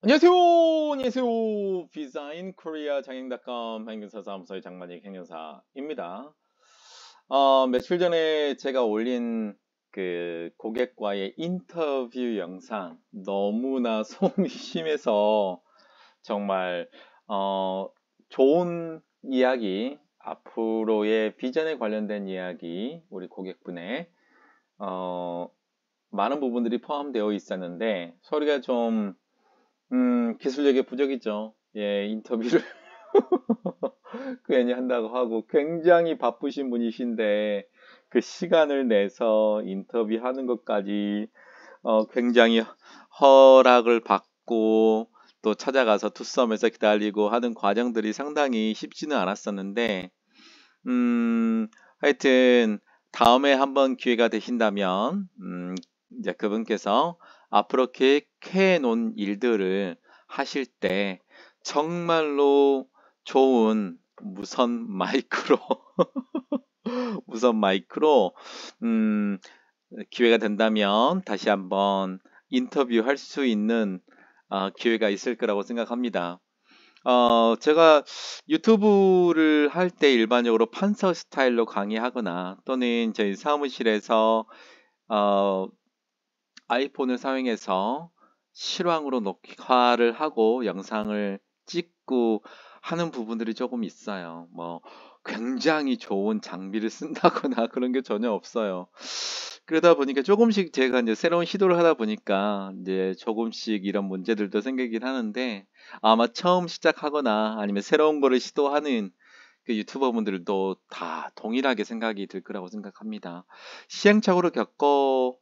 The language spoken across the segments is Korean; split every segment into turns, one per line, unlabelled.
안녕하세요. 안녕하세요. 디자인 코리아 장행닷컴 행경사 사무소의 장만익 행정사입니다. 어, 며칠 전에 제가 올린 그 고객과의 인터뷰 영상 너무나 소 심해서 정말 어, 좋은 이야기, 앞으로의 비전에 관련된 이야기, 우리 고객분의 어, 많은 부분들이 포함되어 있었는데 소리가 좀 음, 기술력의 부족이죠. 예, 인터뷰를 괜히 한다고 하고 굉장히 바쁘신 분이신데 그 시간을 내서 인터뷰하는 것까지 어, 굉장히 허락을 받고 또 찾아가서 투썸에서 기다리고 하는 과정들이 상당히 쉽지는 않았었는데 음, 하여튼 다음에 한번 기회가 되신다면 음, 이제 그분께서 앞으로 계획해 놓은 일들을 하실 때 정말로 좋은 무선 마이크로 무선 마이크로 음, 기회가 된다면 다시 한번 인터뷰할 수 있는 어, 기회가 있을 거라고 생각합니다. 어, 제가 유튜브를 할 때 일반적으로 판서 스타일로 강의하거나 또는 저희 사무실에서 어, 아이폰을 사용해서 실황으로 녹화를 하고 영상을 찍고 하는 부분들이 조금 있어요. 뭐 굉장히 좋은 장비를 쓴다거나 그런 게 전혀 없어요. 그러다 보니까 조금씩 제가 이제 새로운 시도를 하다 보니까 이제 조금씩 이런 문제들도 생기긴 하는데 아마 처음 시작하거나 아니면 새로운 거를 시도하는 그 유튜버분들도 다 동일하게 생각이 들 거라고 생각합니다. 시행착오를 겪어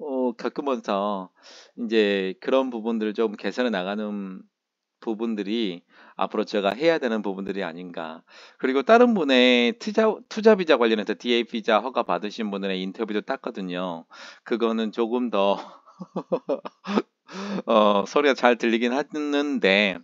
어, 겪으면서 이제 그런 부분들을 좀 개선해 나가는 부분들이 앞으로 제가 해야 되는 부분들이 아닌가. 그리고 다른 분의 투자, 투자 비자 관련해서 DA 비자 허가 받으신 분의 인터뷰도 땄거든요. 그거는 조금 더, 어, 소리가 잘 들리긴 했는데그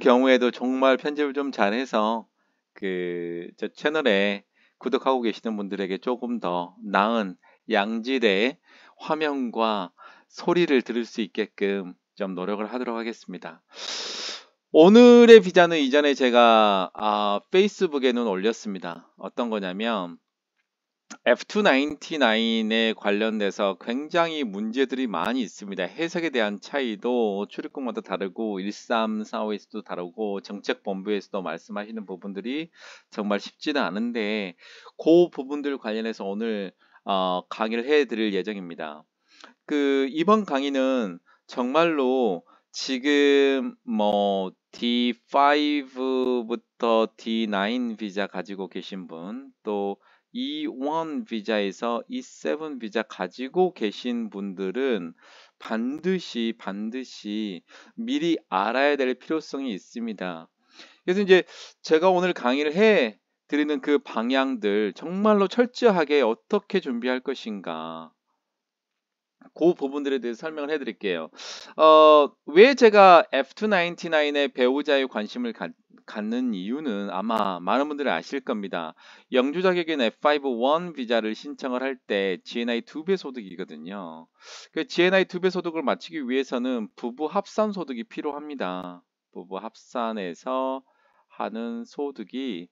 경우에도 정말 편집을 좀 잘해서, 그, 저 채널에 구독하고 계시는 분들에게 조금 더 나은 양질의 화면과 소리를 들을 수 있게끔 좀 노력을 하도록 하겠습니다. 오늘의 비자는 이전에 제가 아, 페이스북에는 올렸습니다. 어떤 거냐면 F299에 관련돼서 굉장히 문제들이 많이 있습니다. 해석에 대한 차이도 출입국마다 다르고 1345에서도 다르고 정책본부에서도 말씀하시는 부분들이 정말 쉽지는 않은데 그 부분들 관련해서 오늘 어, 강의를 해드릴 예정입니다. 그 이번 강의는 정말로 지금 뭐 D5부터 D9 비자 가지고 계신 분, 또 E1 비자에서 E7 비자 가지고 계신 분들은 반드시 반드시 미리 알아야 될 필요성이 있습니다. 그래서 이제 제가 오늘 강의를 해 드리는 그 방향들 정말로 철저하게 어떻게 준비할 것인가 그 부분들에 대해서 설명을 해드릴게요. 어, 왜 제가 F299의 배우자에 관심을 가, 갖는 이유는 아마 많은 분들이 아실 겁니다. 영주 자격인 F51 비자를 신청을 할 때 GNI 2배 소득이거든요. 그 GNI 2배 소득을 마치기 위해서는 부부 합산 소득이 필요합니다. 부부 합산에서 하는 소득이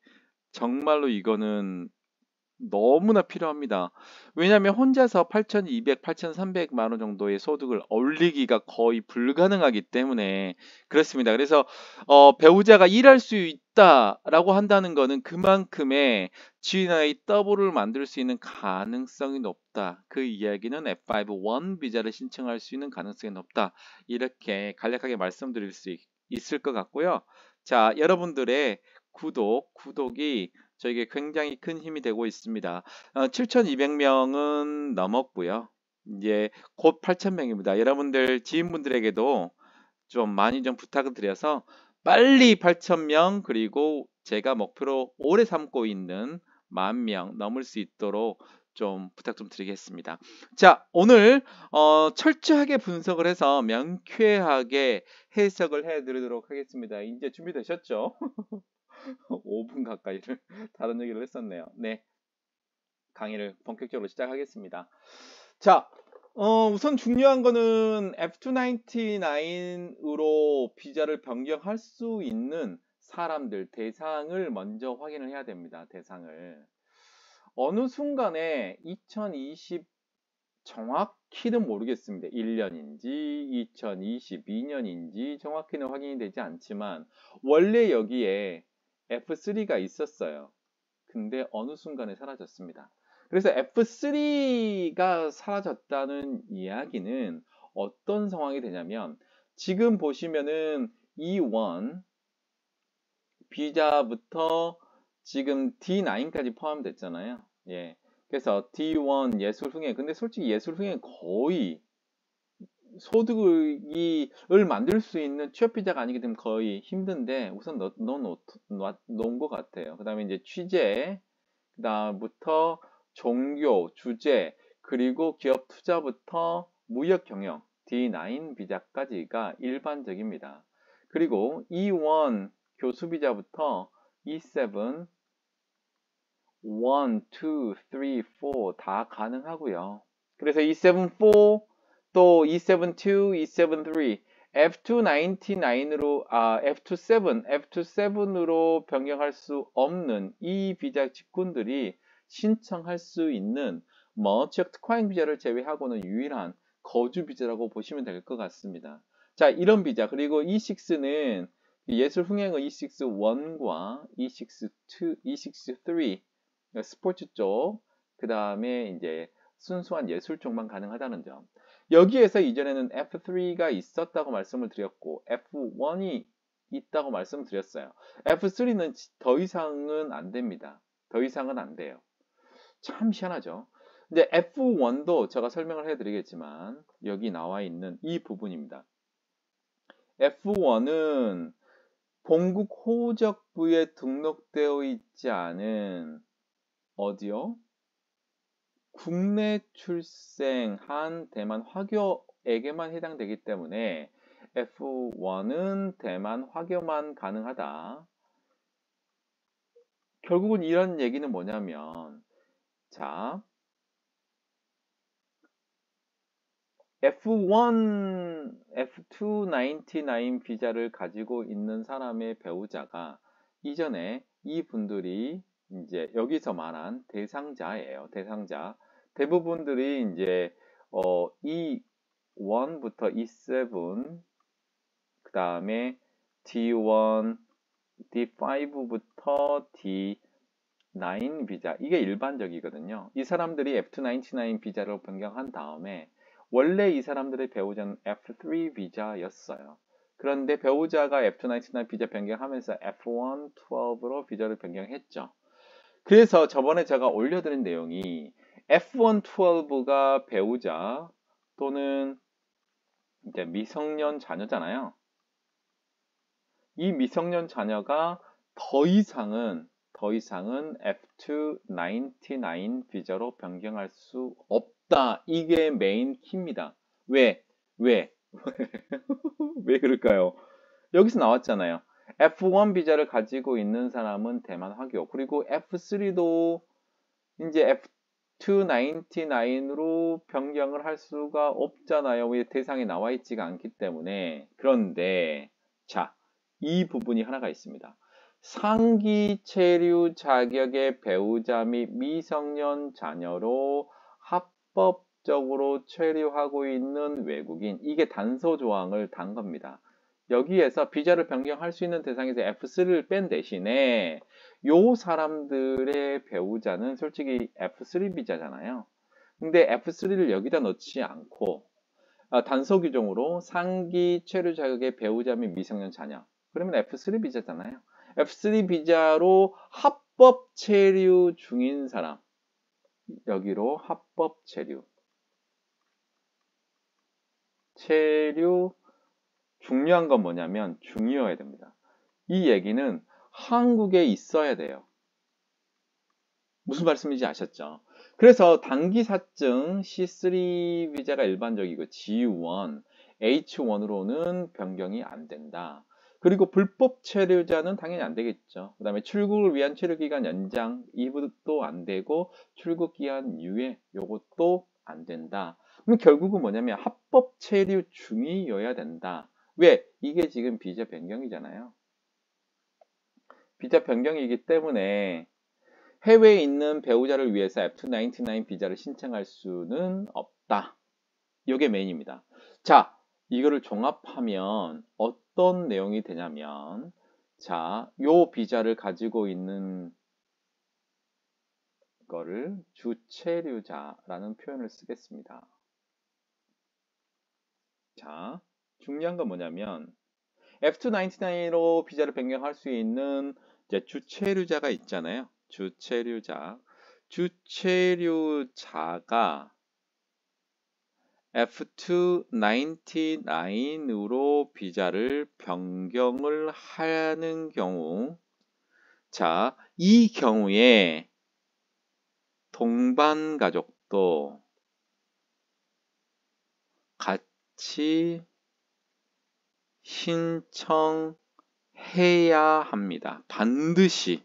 정말로 이거는 너무나 필요합니다. 왜냐하면 혼자서 8,200, 8,300만 원 정도의 소득을 올리기가 거의 불가능하기 때문에 그렇습니다. 그래서 어, 배우자가 일할 수 있다라고 한다는 것은 그만큼의 지인의 더블을 만들 수 있는 가능성이 높다. 그 이야기는 F5-1 비자를 신청할 수 있는 가능성이 높다. 이렇게 간략하게 말씀드릴 수 있, 있을 것 같고요. 자, 여러분들의 구독, 구독이 저에게 굉장히 큰 힘이 되고 있습니다. 7,200명은 어, 넘었고요. 이제 곧 8,000명입니다. 여러분들 지인분들에게도 좀 많이 좀 부탁을 드려서 빨리 8,000명 그리고 제가 목표로 오래 삼고 있는 만명 넘을 수 있도록 좀 부탁 좀 드리겠습니다. 자, 오늘 어, 철저하게 분석을 해서 명쾌하게 해석을 해드리도록 하겠습니다. 이제 준비되셨죠? 5분 가까이를 다른 얘기를 했었네요. 네. 강의를 본격적으로 시작하겠습니다. 자, 어, 우선 중요한 거는 F299으로 비자를 변경할 수 있는 사람들, 대상을 먼저 확인을 해야 됩니다. 대상을. 어느 순간에 2020 정확히는 모르겠습니다. 1년인지 2022년인지 정확히는 확인이 되지 않지만 원래 여기에 F3가 있었어요. 근데 어느 순간에 사라졌습니다. 그래서 F3가 사라졌다는 이야기는 어떤 상황이 되냐면 지금 보시면은 E1 비자부터 지금 D9까지 포함됐잖아요. 예. 그래서 D1 예술흥행 근데 솔직히 예술흥행 거의 소득을 만들 수 있는 취업비자가 아니기 때문에 거의 힘든데 우선 넣, 넣어놓은 것 같아요. 그 다음에 이제 취재, 그 다음부터 종교, 주제, 그리고 기업 투자부터 무역 경영, D9 비자까지가 일반적입니다. 그리고 E1 교수 비자부터 E7, 1, 2, 3, 4 다 가능하고요. 그래서 E7, 4, 또 E72, E73, F299으로 아 F27, F27으로 변경할 수 없는 이 비자 직군들이 신청할 수 있는 머적 특화행 비자를 제외하고는 유일한 거주 비자라고 보시면 될 것 같습니다. 자, 이런 비자 그리고 E6는 예술 흥행의 E61과 E62, E63 스포츠 쪽, 그 다음에 이제 순수한 예술 쪽만 가능하다는 점. 여기에서 이전에는 F3가 있었다고 말씀을 드렸고 F1이 있다고 말씀드렸어요. F3는 더 이상은 안 됩니다. 더 이상은 안 돼요. 참 희한하죠. 근데 F1도 제가 설명을 해드리겠지만 여기 나와 있는 이 부분입니다. F1은 본국 호적부에 등록되어 있지 않은 어디요? 국내 출생한 대만 화교에게만 해당되기 때문에 F1은 대만 화교만 가능하다. 결국은 이런 얘기는 뭐냐면 자 F1, F299 비자를 가지고 있는 사람의 배우자가 이전에 이분들이 이제 여기서 말한 대상자예요. 대상자. 대부분들이 이제 어, E1부터 E7, 그 다음에 D1, D5부터 D9 비자 이게 일반적이거든요. 이 사람들이 F299 비자로 변경한 다음에 원래 이 사람들의 배우자는 F3 비자였어요. 그런데 배우자가 F299 비자 변경하면서 F1, 12로 비자를 변경했죠. 그래서 저번에 제가 올려드린 내용이 F112가 배우자 또는 이제 미성년 자녀잖아요. 이 미성년 자녀가 더 이상은 더 이상은 F299 비자로 변경할 수 없다. 이게 메인 키입니다. 왜? 왜? 왜 그럴까요? 여기서 나왔잖아요. F1 비자를 가지고 있는 사람은 대만 학교 그리고 F3도 이제 F299으로 변경을 할 수가 없잖아요. 왜 대상에 나와 있지가 않기 때문에 그런데 자이 부분이 하나가 있습니다. 상기 체류 자격의 배우자 및 미성년 자녀로 합법적으로 체류하고 있는 외국인 이게 단서 조항을 단 겁니다. 여기에서 비자를 변경할 수 있는 대상에서 F3를 뺀 대신에 요 사람들의 배우자는 솔직히 F3 비자잖아요. 근데 F3를 여기다 넣지 않고 아, 단서 규정으로 상기 체류 자격의 배우자 및 미성년 자녀 그러면 F3 비자잖아요. F3 비자로 합법 체류 중인 사람 여기로 합법 체류 체류 중요한 건 뭐냐면 중요해야 됩니다. 이 얘기는 한국에 있어야 돼요. 무슨 말씀인지 아셨죠? 그래서 단기사증 C3 비자가 일반적이고 G1, H1으로는 변경이 안 된다. 그리고 불법 체류자는 당연히 안 되겠죠. 그 다음에 출국을 위한 체류기간 연장 이부도안 되고 출국기한 유예 요것도 안 된다. 그럼 결국은 뭐냐면 합법 체류 중이어야 된다. 왜? 이게 지금 비자 변경이잖아요. 비자 변경이기 때문에 해외에 있는 배우자를 위해서 F299 비자를 신청할 수는 없다. 이게 메인입니다. 자, 이거를 종합하면 어떤 내용이 되냐면 자, 요 비자를 가지고 있는 거를 주체류자라는 표현을 쓰겠습니다. 자, 중요한 건 뭐냐면 F299로 비자를 변경할 수 있는 이제 주체류자가 있잖아요. 주체류자. 주체류자가 F299으로 비자를 변경을 하는 경우 자, 이 경우에 동반 가족도 같이 신청해야 합니다. 반드시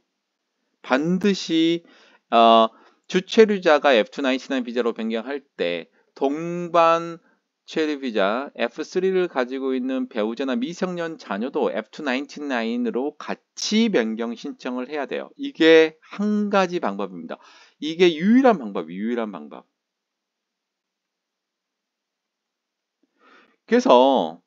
반드시 어, 주체류자가 F299 비자로 변경할 때 동반 체류 비자 F3를 가지고 있는 배우자나 미성년 자녀도 F299으로 같이 변경 신청을 해야 돼요. 이게 한 가지 방법입니다. 이게 유일한 방법이 유일한 방법. 그래서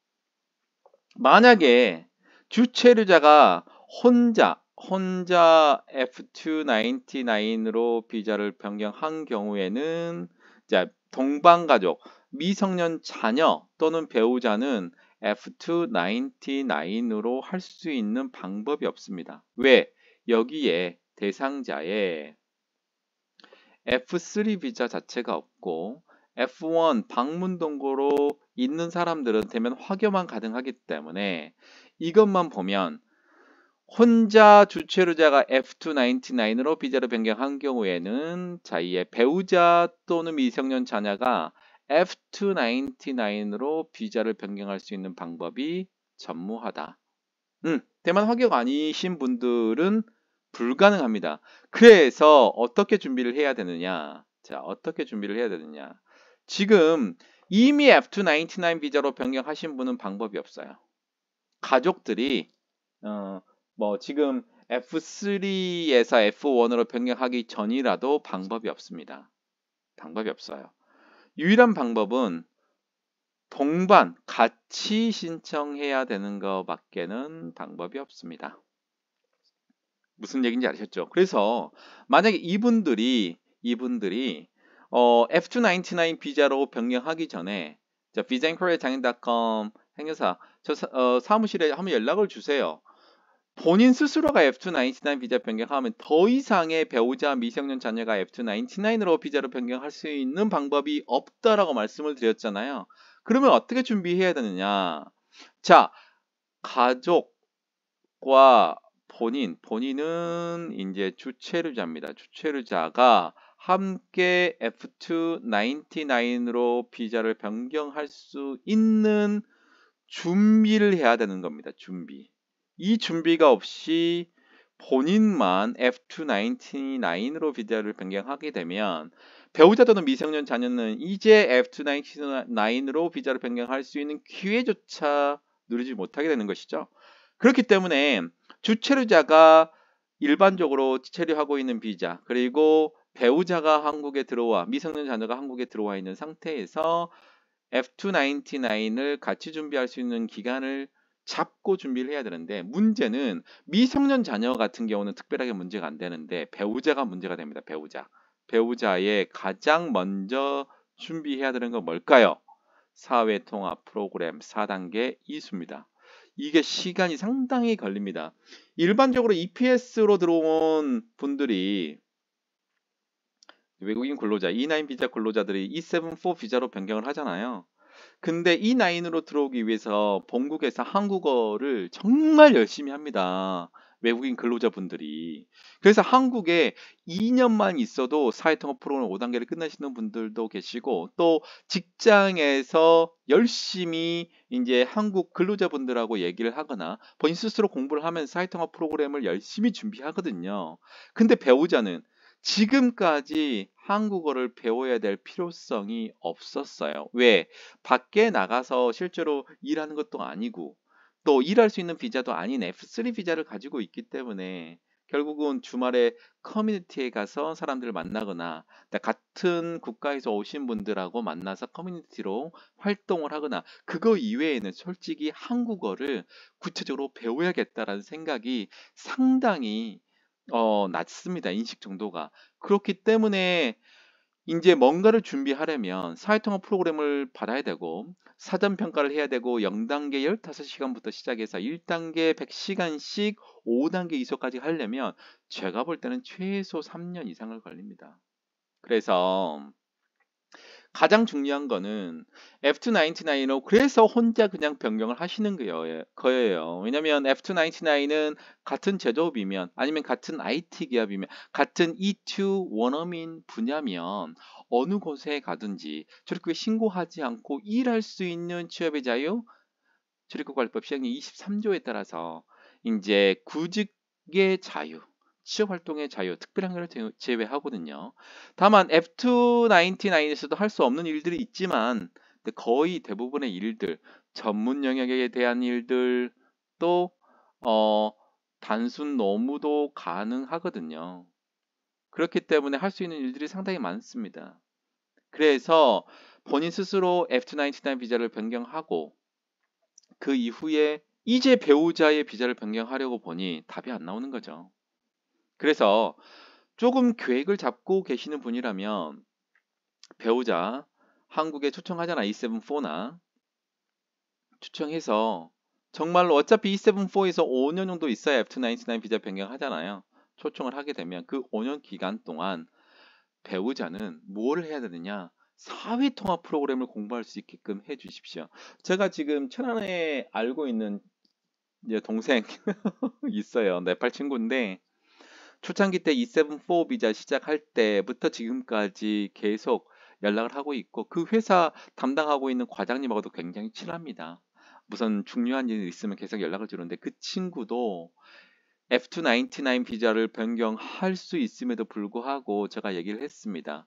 만약에 주체류자가 혼자 혼자 F299으로 비자를 변경한 경우에는 자, 동반가족, 미성년 자녀 또는 배우자는 F299으로 할 수 있는 방법이 없습니다. 왜? 여기에 대상자의 F3 비자 자체가 없고 F1 방문 동거로 있는 사람들은테면 화교만 가능하기 때문에 이것만 보면 혼자 주체로자가 F299으로 비자를 변경한 경우에는 자, 의 배우자 또는 미성년 자녀가 F299으로 비자를 변경할 수 있는 방법이 전무하다. 음, 대만 화격 아니신 분들은 불가능합니다. 그래서 어떻게 준비를 해야 되느냐? 자, 어떻게 준비를 해야 되느냐? 지금 이미 F299 비자로 변경하신 분은 방법이 없어요. 가족들이 어, 뭐 지금 F3에서 F1으로 변경하기 전이라도 방법이 없습니다. 방법이 없어요. 유일한 방법은 동반, 같이 신청해야 되는 것밖에는 방법이 없습니다. 무슨 얘기인지 아셨죠? 그래서 만약에 이분들이 이분들이 어, F299 비자로 변경하기 전에 비자인코리아장인닷컴 행여사 저 사, 어, 사무실에 한번 연락을 주세요. 본인 스스로가 F299 비자 변경하면 더 이상의 배우자 미성년 자녀가 F299으로 비자로 변경할 수 있는 방법이 없다라고 말씀을 드렸잖아요. 그러면 어떻게 준비해야 되느냐? 자, 가족과 본인, 본인은 이제 주체류자입니다. 주체류자가 함께 F299으로 비자를 변경할 수 있는 준비를 해야 되는 겁니다. 준비. 이 준비가 없이 본인만 F299으로 비자를 변경하게 되면 배우자 또는 미성년 자녀는 이제 F299으로 비자를 변경할 수 있는 기회조차 누리지 못하게 되는 것이죠. 그렇기 때문에 주체류자가 일반적으로 체류하고 있는 비자 그리고 배우자가 한국에 들어와 미성년 자녀가 한국에 들어와 있는 상태에서 F299을 같이 준비할 수 있는 기간을 잡고 준비를 해야 되는데 문제는 미성년 자녀 같은 경우는 특별하게 문제가 안 되는데 배우자가 문제가 됩니다. 배우자. 배우자의 가장 먼저 준비해야 되는 건 뭘까요? 사회통합 프로그램 4단계 이수입니다. 이게 시간이 상당히 걸립니다. 일반적으로 EPS로 들어온 분들이 외국인 근로자 E9 비자 근로자들이 E74 비자로 변경을 하잖아요. 근데 E9으로 들어오기 위해서 본국에서 한국어를 정말 열심히 합니다. 외국인 근로자분들이. 그래서 한국에 2년만 있어도 사회통합 프로그램 5단계를 끝내시는 분들도 계시고 또 직장에서 열심히 이제 한국 근로자분들하고 얘기를 하거나 본인 스스로 공부를 하면 사회통합 프로그램을 열심히 준비하거든요. 근데 배우자는 지금까지 한국어를 배워야 될 필요성이 없었어요. 왜? 밖에 나가서 실제로 일하는 것도 아니고 또 일할 수 있는 비자도 아닌 F3 비자를 가지고 있기 때문에 결국은 주말에 커뮤니티에 가서 사람들을 만나거나 네, 같은 국가에서 오신 분들하고 만나서 커뮤니티로 활동을 하거나 그거 이외에는 솔직히 한국어를 구체적으로 배워야겠다라는 생각이 상당히 어, 낮습니다. 인식 정도가. 그렇기 때문에 이제 뭔가를 준비하려면 사회통합 프로그램을 받아야 되고 사전평가를 해야 되고 0단계 15시간부터 시작해서 1단계 100시간씩 5단계 이소까지 하려면 제가 볼 때는 최소 3년 이상을 걸립니다. 그래서 가장 중요한 거는 F299로 그래서 혼자 그냥 변경을 하시는 거예요. 예, 왜냐면 F299은 같은 제조업이면 아니면 같은 IT 기업이면 같은 E2 원어민 분야면 어느 곳에 가든지 출입국에 신고하지 않고 일할 수 있는 취업의 자유 출입국 관리법 시행령 23조에 따라서 이제 구직의 자유 취업 활동의 자유, 특별한 경를 제외하거든요. 다만 F299에서도 할 수 없는 일들이 있지만 거의 대부분의 일들, 전문 영역에 대한 일들 또 어, 단순 노무도 가능하거든요. 그렇기 때문에 할 수 있는 일들이 상당히 많습니다. 그래서 본인 스스로 F299 비자를 변경하고 그 이후에 이제 배우자의 비자를 변경하려고 보니 답이 안 나오는 거죠. 그래서 조금 계획을 잡고 계시는 분이라면 배우자 한국에 초청하잖아 E74나 초청해서 정말로 어차피 E74에서 5년 정도 있어야 F299 비자 변경하잖아요. 초청을 하게 되면 그 5년 기간 동안 배우자는 뭘 해야 되느냐? 사회통합 프로그램을 공부할 수 있게끔 해 주십시오. 제가 지금 천안에 알고 있는 동생 있어요. 네팔 친구인데 초창기 때 E7-4 비자 시작할 때부터 지금까지 계속 연락을 하고 있고 그 회사 담당하고 있는 과장님하고도 굉장히 친합니다. 무슨 중요한 일이 있으면 계속 연락을 주는데 그 친구도 F299 비자를 변경할 수 있음에도 불구하고 제가 얘기를 했습니다.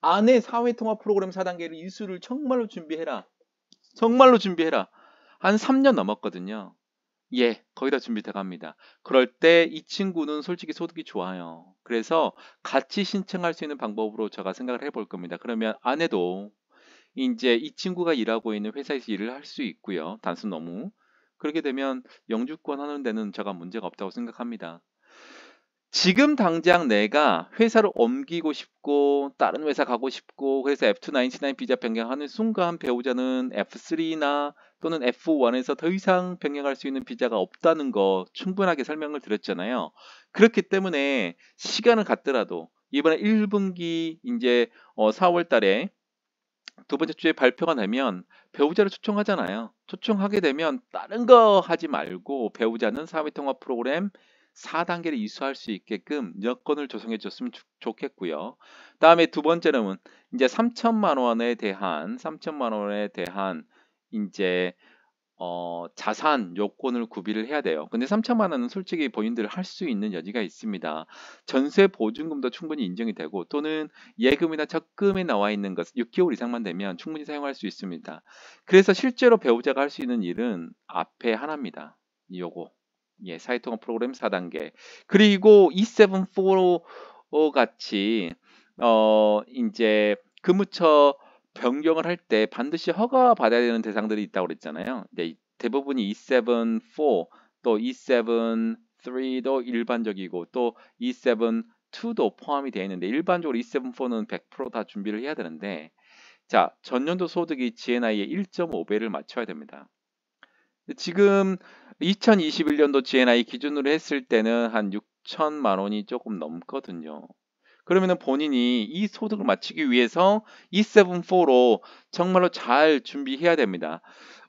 아내 사회통합 프로그램 4단계를 이수를 정말로 준비해라. 정말로 준비해라. 한 3년 넘었거든요. 예, 거의 다 준비돼 갑니다. 그럴 때 이 친구는 솔직히 소득이 좋아요. 그래서 같이 신청할 수 있는 방법으로 제가 생각을 해볼 겁니다. 그러면 아내도 이제 이 친구가 일하고 있는 회사에서 일을 할 수 있고요. 단순 너무. 그렇게 되면 영주권 하는 데는 제가 문제가 없다고 생각합니다. 지금 당장 내가 회사를 옮기고 싶고 다른 회사 가고 싶고 그래서 F299 비자 변경하는 순간 배우자는 F3나 또는 F1에서 더 이상 변경할 수 있는 비자가 없다는 거 충분하게 설명을 드렸잖아요. 그렇기 때문에 시간을 갖더라도 이번에 1분기 이제 4월 어, 달에 두 번째 주에 발표가 되면 배우자를 초청하잖아요. 초청하게 되면 다른 거 하지 말고 배우자는 사회통합 프로그램 4단계를 이수할 수 있게끔 여건을 조성해 줬으면 좋겠고요. 다음에 두 번째로는 이제 3천만 원에 대한 3천만 원에 대한 이제 어, 자산 요건을 구비를 해야 돼요. 근데 3천만 원은 솔직히 본인들 할 수 있는 여지가 있습니다. 전세 보증금도 충분히 인정이 되고 또는 예금이나 적금에 나와 있는 것 6개월 이상만 되면 충분히 사용할 수 있습니다. 그래서 실제로 배우자가 할 수 있는 일은 앞에 하나입니다. 요거. 예, 사이통합 프로그램 4단계. 그리고 E74 같이 어 이제 근무처 변경을 할 때 반드시 허가 받아야 되는 대상들이 있다고 그랬잖아요. 네, 대부분이 E74 또 E73도 일반적이고 또 E72도 포함이 되어 있는데 일반적으로 E74는 100%다 준비를 해야 되는데 자, 전년도 소득이 GNI의 1.5배를 맞춰야 됩니다. 지금 2021년도 GNI 기준으로 했을 때는 한 6천만 원이 조금 넘거든요. 그러면 본인이 이 소득을 맞추기 위해서 E74로 정말로 잘 준비해야 됩니다.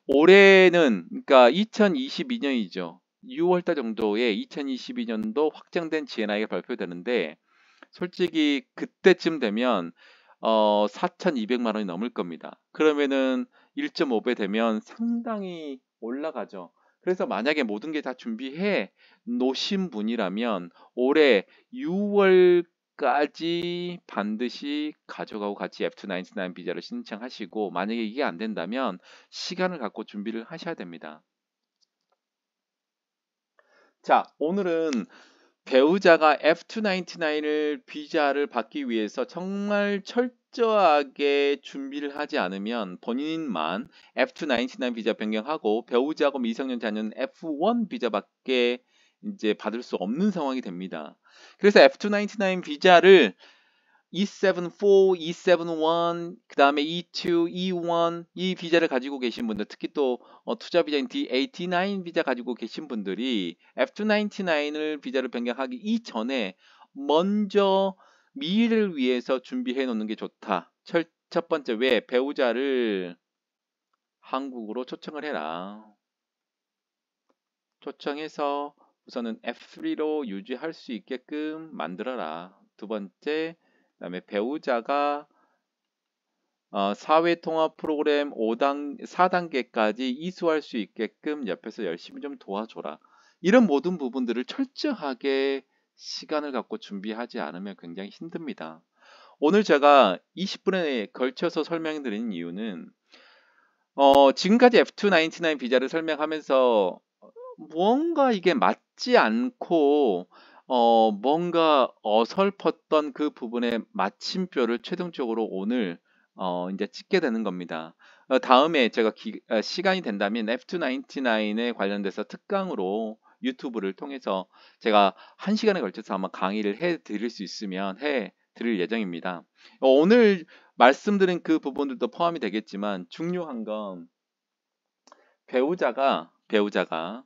올해는 그러니까 2022년이죠. 6월달 정도에 2022년도 확장된 GNI가 발표되는데 솔직히 그때쯤 되면 어 4,200만 원이 넘을 겁니다. 그러면은 1.5배 되면 상당히 올라가죠. 그래서 만약에 모든 게 다 준비해 놓으신 분이라면 올해 6월까지 반드시 가져가고 같이 F299 비자를 신청하시고 만약에 이게 안 된다면 시간을 갖고 준비를 하셔야 됩니다. 자, 오늘은 배우자가 F299을 비자를 받기 위해서 정말 철 철저하게 준비를 하지 않으면 본인만 F299 비자 변경하고 배우자고 미성년 자녀는 F1 비자밖에 이제 받을 수 없는 상황이 됩니다. 그래서 F299 비자를 E74, E71, 그 다음에 E2, E1 이 비자를 가지고 계신 분들 특히 또 어, 투자 비자인 D89 비자 가지고 계신 분들이 F299을 비자를 변경하기 이전에 먼저 미를 위해서 준비해 놓는 게 좋다. 첫, 첫 번째 왜 배우자를 한국으로 초청을 해라. 초청해서 우선은 F3로 유지할 수 있게끔 만들어라. 두 번째, 그 다음에 배우자가 어, 사회통합 프로그램 5단, 4단계까지 이수할 수 있게끔 옆에서 열심히 좀 도와줘라. 이런 모든 부분들을 철저하게 시간을 갖고 준비하지 않으면 굉장히 힘듭니다. 오늘 제가 20분에 걸쳐서 설명드린 이유는 어, 지금까지 F299 비자를 설명하면서 무언가 이게 맞지 않고 어, 뭔가 어설펐던 그부분의 마침표를 최종적으로 오늘 어, 이제 찍게 되는 겁니다. 어, 다음에 제가 기, 어, 시간이 된다면 F299에 관련돼서 특강으로 유튜브를 통해서 제가 한 시간에 걸쳐서 아마 강의를 해 드릴 수 있으면 해 드릴 예정입니다. 어, 오늘 말씀드린 그 부분들도 포함이 되겠지만 중요한 건 배우자가 배우자가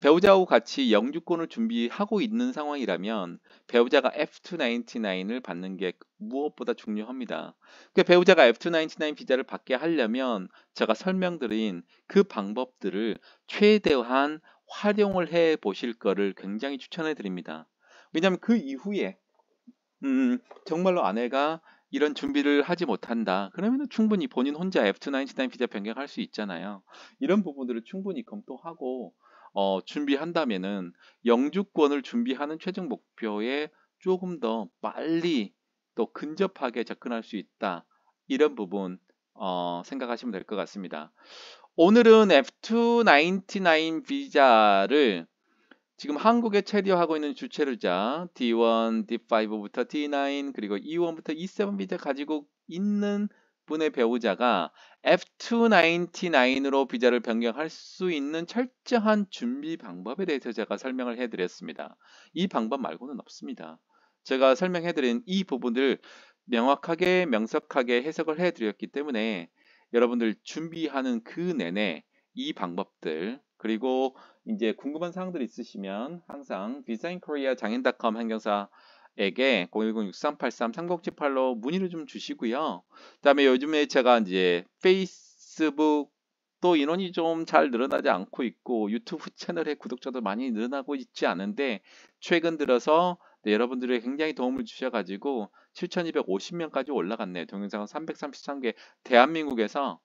배우자하고 같이 영주권을 준비하고 있는 상황이라면 배우자가 F299을 받는 게 무엇보다 중요합니다. 그러니까 배우자가 F299 비자를 받게 하려면 제가 설명드린 그 방법들을 최대한 활용을 해 보실 거를 굉장히 추천해 드립니다. 왜냐하면 그 이후에 음, 정말로 아내가 이런 준비를 하지 못한다. 그러면 충분히 본인 혼자 F299 비자 변경할 수 있잖아요. 이런 부분들을 충분히 검토하고 어, 준비한다면은 영주권을 준비하는 최종 목표에 조금 더 빨리 또 근접하게 접근할 수 있다. 이런 부분 어, 생각하시면 될 것 같습니다. 오늘은 F299 비자를 지금 한국에 체류하고 있는 주체를자 D1, D5부터 D9 그리고 E1부터 E7 비자 가지고 있는 분의 배우자가 F299으로 비자를 변경할 수 있는 철저한 준비 방법에 대해서 제가 설명을 해드렸습니다. 이 방법 말고는 없습니다. 제가 설명해드린 이 부분을 명확하게 명석하게 해석을 해드렸기 때문에 여러분들 준비하는 그 내내 이 방법들 그리고 이제 궁금한 사항들 있으시면 항상 디자인코리아 장인닷컴 환경사에게 010-6383-3078로 문의를 좀 주시고요. 그 다음에 요즘에 제가 이제 페이스북 또 인원이 좀 잘 늘어나지 않고 있고 유튜브 채널의 구독자도 많이 늘어나고 있지 않은데 최근 들어서 네, 여러분들이 굉장히 도움을 주셔가지고 7,250명까지 올라갔네요. 동영상은 333개. 대한민국에서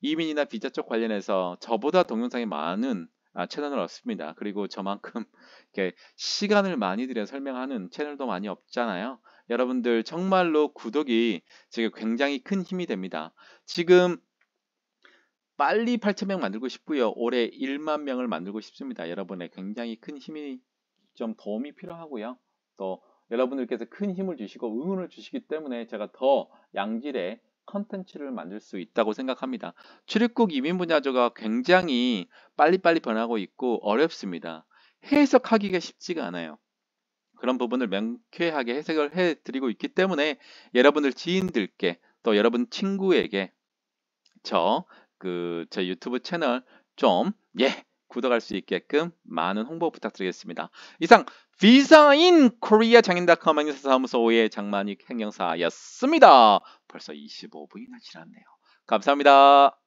이민이나 비자 쪽 관련해서 저보다 동영상이 많은 아, 채널을 얻습니다. 그리고 저만큼 이렇게 시간을 많이 들여 설명하는 채널도 많이 없잖아요. 여러분들 정말로 구독이 지금 굉장히 큰 힘이 됩니다. 지금 빨리 8,000명 만들고 싶고요. 올해 1만 명을 만들고 싶습니다. 여러분의 굉장히 큰 힘이 좀 도움이 필요하고요. 또 여러분들께서 큰 힘을 주시고 응원을 주시기 때문에 제가 더 양질의 컨텐츠를 만들 수 있다고 생각합니다. 출입국 이민 분야조가 굉장히 빨리빨리 변하고 있고 어렵습니다. 해석하기가 쉽지가 않아요. 그런 부분을 명쾌하게 해석을 해드리고 있기 때문에 여러분들 지인들께 또 여러분 친구에게 저 그 제 유튜브 채널 좀예 구독할 수 있게끔 많은 홍보 부탁드리겠습니다. 이상 비상인 코리아 장인닷컴 행사사무소의 장만익 행영사였습니다. 벌써 25분이나 지났네요. 감사합니다.